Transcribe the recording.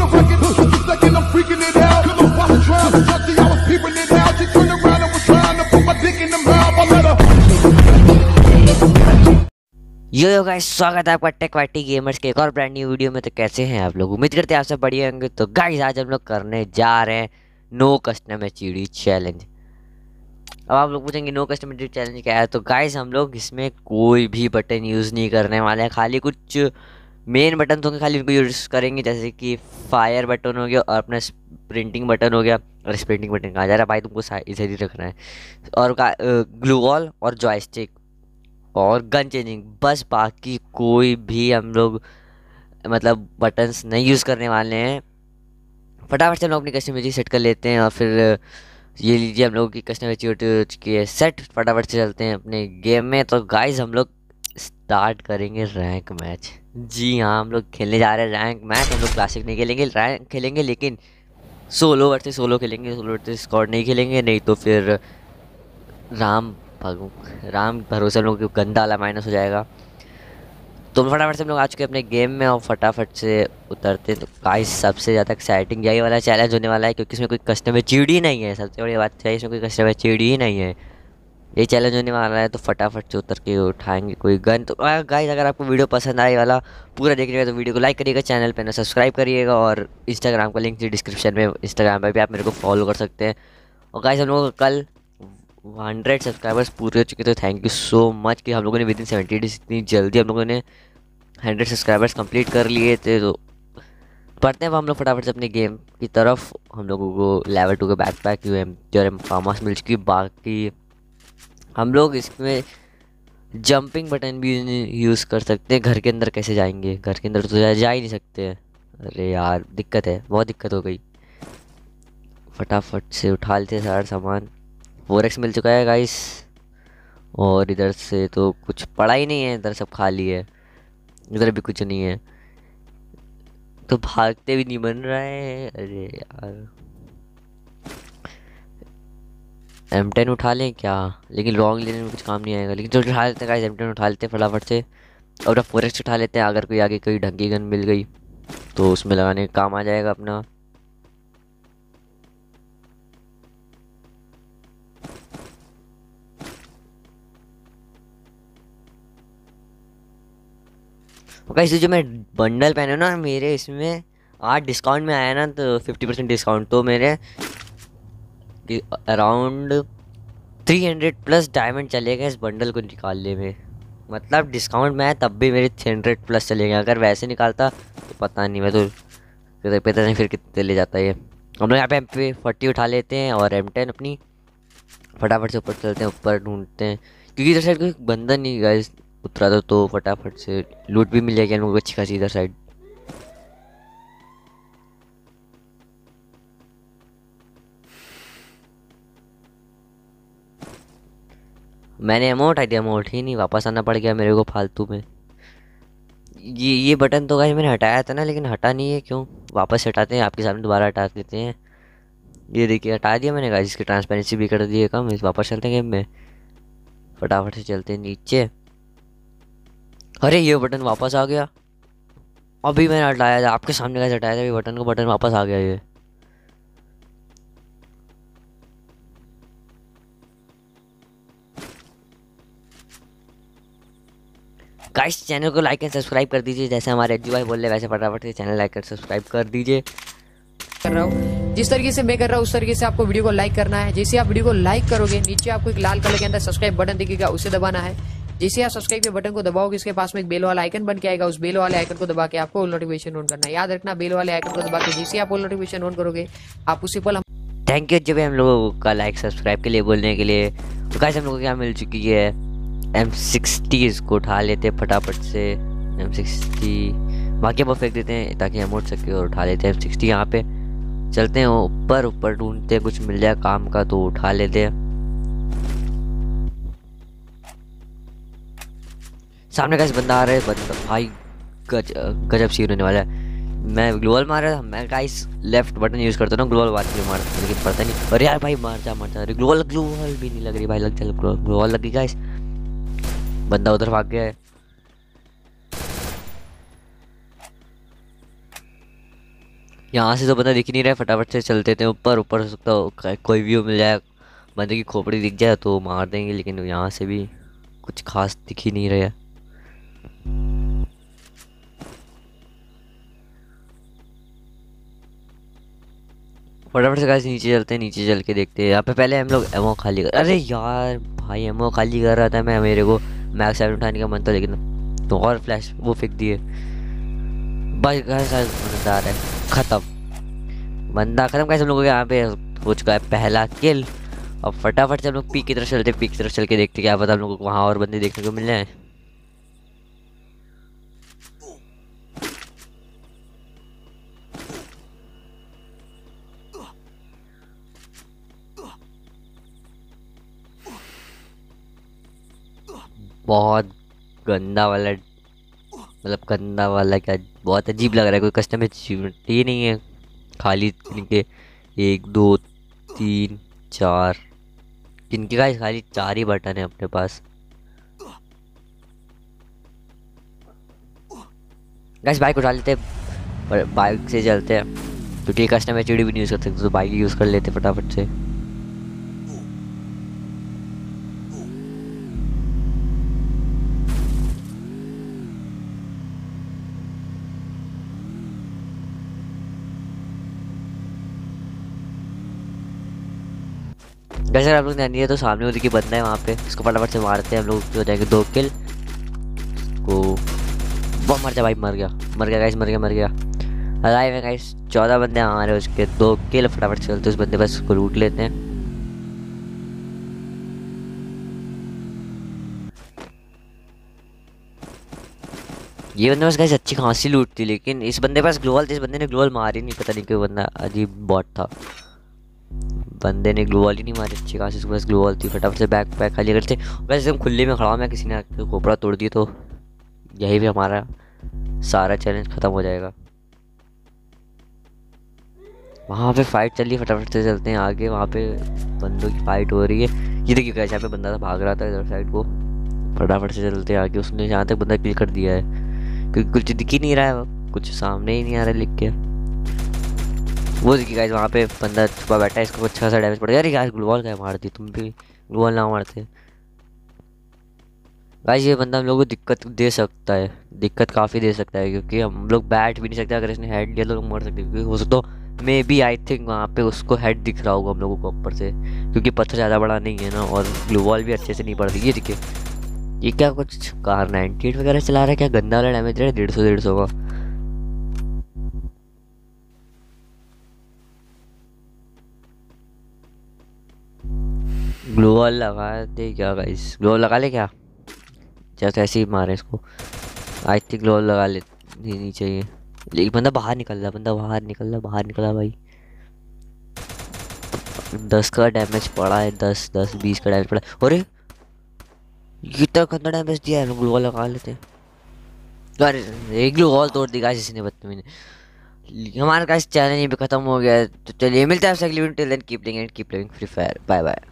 यो yo guys स्वागत है आपका टेक वाइटी गेमर्स के एक और ब्रांड न्यू वीडियो में तो कैसे हैं आप लोग उम्मीद करते हैं आपसे बढ़िया होंगे तो गाइस आज हम लोग करने जा रहे हैं नो कस्टमर चिड़ी चैलेंज अब आप लोग पूछेंगे नो कस्टमर चैलेंज क्या है तो गाइस हम लोग इसमें कोई भी बटन यूज़ नहीं करने वाले हैं खाली कुछ मेन बटन होंगे खाली उनको यूज़ करेंगे जैसे कि फायर बटन हो गया और अपना प्रिंटिंग बटन हो गया और प्रिंटिंग बटन कहा जा रहा है भाई तुमको इसे ही रखना है और ग्लू वॉल और जॉयस्टिक और गन चेंजिंग बस बाकी कोई भी हम लोग मतलब बटन्स नहीं यूज़ करने वाले हैं फटाफट से हम लोग अपनी कस्टमाइजी सेट कर लेते हैं और फिर ये लीजिए हम लोग की कस्टमाइजी चुकी है सेट फटाफट से चलते हैं अपने गेम में तो गाइज हम लोग स्टार्ट करेंगे रैंक मैच जी हाँ हम लोग खेलने जा रहे हैं रैंक मैच हम लोग क्लासिक नहीं खेलेंगे रैंक खेलेंगे लेकिन सोलो वर्सेस सोलो खेलेंगे सोलो वर्सेस स्कॉड नहीं खेलेंगे नहीं तो फिर राम भागू राम भरोसा लोगों लोग गंदा वाला माइनस हो जाएगा तो फटाफट से हम लोग आ चुके हैं अपने गेम में और फटाफट से उतरते तो गाइस सबसे ज़्यादा एक्साइटिंग यही वाला चैलेंज होने वाला है क्योंकि इसमें कोई कस्टमर चिड़ी नहीं है सबसे बड़ी बात है इसमें कोई कस्टमर चिड़ी ही नहीं है ये चैलेंज होने वाला है तो फटाफट से उतर के उठाएंगे कोई गन तो गाइस अगर आपको वीडियो पसंद आए वाला पूरा देखने का तो वीडियो को लाइक करिएगा चैनल पर ना सब्सक्राइब करिएगा और इंस्टाग्राम का लिंक डिस्क्रिप्शन में इंस्टाग्राम पर भी आप मेरे को फॉलो कर सकते हैं और गाइस हम लोग कल हंड्रेड सब्सक्राइबर्स पूरे हो चुके थे थैंक यू सो मच कि हम लोगों ने विद इन सेवेंटी डेज इतनी जल्दी हम लोगों ने हंड्रेड सब्सक्राइबर्स कम्प्लीट कर लिए थे तो पढ़ते हैं हम लोग फटाफट से अपने गेम की तरफ हम लोगों को लेवल टू के बैक पैक यू एम जो एम फार्म हाउस मिल चुकी बाकी हम लोग इसमें जंपिंग बटन भी यूज़ कर सकते हैं घर के अंदर कैसे जाएंगे घर के अंदर तो जा ही नहीं सकते हैं अरे यार दिक्कत है बहुत दिक्कत हो गई फटाफट से उठा लेते सारा सामान फोर एक्स मिल चुका है गाइस और इधर से तो कुछ पड़ा ही नहीं है इधर सब खाली है इधर भी कुछ नहीं है तो भागते भी नहीं बन रहे हैं अरे यार एम टेन उठा लें क्या लेकिन लॉन्ग लेने में कुछ काम नहीं आएगा लेकिन जो उठा लेते हैं एम टेन उठा लेते हैं फटाफट से और फॉरेस्ट उठा लेते हैं अगर कोई आगे कोई ढंगी गन मिल गई तो उसमें लगाने का काम आ जाएगा अपना वैसे तो जो मैं बंडल पहने ना मेरे इसमें आज डिस्काउंट में आया ना तो फिफ्टी परसेंट डिस्काउंट तो मेरे around three hundred plus diamond चले गए इस बंडल को निकालने में मतलब डिस्काउंट में आया तब भी मेरे थ्री हंड्रेड प्लस चले गए अगर वैसे निकालता तो पता नहीं मैं तो, तो पता नहीं फिर कितने ले जाता ये हम लोग यहाँ पे एम पी उठा लेते हैं और एम अपनी फटाफट से ऊपर चलते हैं ऊपर ढूंढते हैं क्योंकि इधर साइड कोई बंदा नहीं गया उतरा था तो फटाफट से लूट भी मिल जाएगी हम लोग अच्छी खासी इधर साइड मैंने अमाउंट हटा दिया अमाउंट ही नहीं वापस आना पड़ गया मेरे को फालतू में ये ये बटन तो गाइस मैंने हटाया था ना लेकिन हटा नहीं है क्यों वापस हटाते हैं आपके सामने दोबारा हटा देते हैं ये देखिए हटा दिया मैंने गाइस इसकी ट्रांसपेरेंसी भी कर दी है कम इस वापस चलते हैं गेम में फटाफट से चलते हैं नीचे अरे ये बटन वापस आ गया अभी मैंने हटाया था आपके सामने गाइस हटाया था बटन को बटन वापस आ गया ये गाइस चैनल को लाइक एंड सब्सक्राइब कर दीजिए जैसे हमारे अज्जू भाई बोल रहे वैसे फटाफट से चैनल लाइक एंड सब्सक्राइब कर दीजिए कर रहा हूँ जिस तरीके से मैं कर रहा हूँ उस तरीके से आपको वीडियो को लाइक करना है जैसे आप वीडियो को लाइक करोगे नीचे आपको एक लाल कलर के अंदर सब्सक्राइब बटन दिखेगा उसे दबाना है जैसे आप सब्सक्राइब के बटन को दबाओगे इसके पास में एक बेल वाला आइकन बन के आएगा उस बेल वाले आइकन को दबा के आपको नोटिफिकेशन ऑन करना है याद रखना बेल वाले आइकन को दबा के जैसे आप ऑल नोटिफिकेशन ऑन करोगे आप उसी पल थैंक यू जब हम लोगों का लाइक सब्सक्राइब के लिए बोलने के लिए तो हम लोगों को क्या मिल चुकी है एम सिक्सटी को उठा लेते हैं फटाफट से एम सिक्सटी बाकी हम फेंक देते हैं ताकि हम उठ सके और उठा लेते हैं एम सिक्सटी यहाँ पे चलते हैं ऊपर ऊपर ढूंढते हैं कुछ मिल जाए काम का तो उठा लेते हैं सामने का बंदा आ रहा है बंदा भाई गज गजब सीन होने वाला है मैं ग्लोबल मार रहा था मैं गाइस लेफ्ट बटन यूज़ करता हूँ ग्लोबल वाली मारता लेकिन पता नहीं अरे यार भाई मार जा मार जा अरे ग्लोबल ग्लोबल भी नहीं लग रही भाई लग जा ग्लोबल लग गई गाइस बंदा उधर भाग गया है यहाँ से तो बंदा दिख नहीं रहा है फटाफट से चलते थे ऊपर ऊपर हो तो सकता कोई व्यू मिल जाए बंदे की खोपड़ी दिख जाए तो मार देंगे लेकिन यहाँ से भी कुछ खास दिख ही नहीं रहा है फटाफट से गाइस नीचे चलते हैं नीचे चल के देखते हैं यहाँ पे पहले हम लोग एमओ खाली कर अरे यार भाई एमओ खाली कर रहा था मैं मेरे को मैक्स सेवन उठाने का मन तो लेकिन तो और फ्लैश वो फेंक दिए बस घर सारे बंदा आ रहा है ख़त्म बंदा ख़त्म कैसे हम लोगों के यहाँ पे हो चुका है पहला किल और फटाफट से हम लोग पी की तरफ चलते पी की तरफ चल के देखते क्या पता हम लोगों को वहाँ और बंदे देखने को मिल रहे हैं बहुत गंदा वाला मतलब गंदा वाला क्या बहुत अजीब लग रहा है कोई कस्टम अचीवमेंट ये नहीं है खाली इनके एक दो तीन चार इनके का खाली चार ही बटन है अपने पास गैस बाइक उठा लेते हैं बाइक से चलते हैं क्योंकि कस्टम एच भी नहीं यूज़ कर सकते तो बाइक यूज़ कर लेते फटाफट से वैसे अगर आप लोग नहीं है तो सामने वो देखिए बंदा है वहाँ पे इसको फटाफट से मारते हैं हम लोग हो जाएंगे दो किल को वो मर जा भाई मर गया मर गया गाइस मर गया मर गया अलाइव है गाइस चौदह बंदे हमारे उसके दो किल फटाफट चलते उस बंदे बस उसको लूट लेते हैं ये बंदे बस गाइस अच्छी खासी लूटती लेकिन इस बंदे पास ग्लोबल इस बंदे ने ग्लोबल मारी नहीं पता नहीं क्यों बंदा अजीब बॉट था बंदे ने ग्लोवाल ही नहीं मारी अच्छी खास इसके पास ग्लोवाल थी फटाफट से बैक पैक खाली करते वैसे हम खुले में खड़ा मैं किसी ने कोपड़ा तोड़ दिया तो यही भी हमारा सारा चैलेंज ख़त्म हो जाएगा वहाँ पे फाइट चल रही है फटाफट से चलते हैं आगे वहाँ पे बंदों की फाइट हो रही है ये देखिए कैसे यहाँ पे बंदा था भाग रहा था इधर साइड को फटाफट से चलते हैं आगे उसने जहाँ तक बंदा किल कर दिया है क्योंकि कुछ दिख ही नहीं रहा है कुछ सामने ही नहीं आ रहा है लिख के वो देखिए गाइस वहाँ पे बंदा छुपा बैठा है इसको अच्छा सा डैमेज पड़ गया अरे गाइस ग्लूबॉल क्या मारती तुम भी ग्लूबॉल ना मारते गाइस ये बंदा हम लोग को दिक्कत दे सकता है दिक्कत काफ़ी दे सकता है क्योंकि हम लोग बैठ भी नहीं सकते अगर इसने हेड लिया तो लोग मर सकते क्योंकि हो सकता मे बी आई थिंक वहाँ पे उसको हेड दिख रहा होगा हम लोगों को ऊपर से क्योंकि पत्थर ज़्यादा बड़ा नहीं है ना और ग्लूबॉल भी अच्छे से नहीं पड़ती ये देखिए ये क्या कुछ कार नाइनटी एट वगैरह चला रहा है क्या गंदा वाला डैमेज दे रहा है डेढ़ सौ डेढ़ सौ का ग्लोअल लगा दे क्या गाइस ग्लोअल लगा ले क्या जस्ट ऐसे ही मारे इसको आई थिंक ग्लोअल लगा ले नहीं चाहिए लेकिन बंदा बाहर निकल रहा बंदा बाहर निकल रहा बाहर निकल रहा भाई दस का डैमेज पड़ा है दस दस बीस का डैमेज पड़ा है अरे कितना गंदा डैमेज दिया है ग्लोअल लगा लेते अरे एक ग्लोअल तोड़ दिया गाइस इसने बदतमी ने हमारा गाइस चैनल यहीं पे खत्म हो गया तो चलिए मिलते हैं आपसे अगली वीडियो टिल देन कीप लिंग and keep living Free Fire bye bye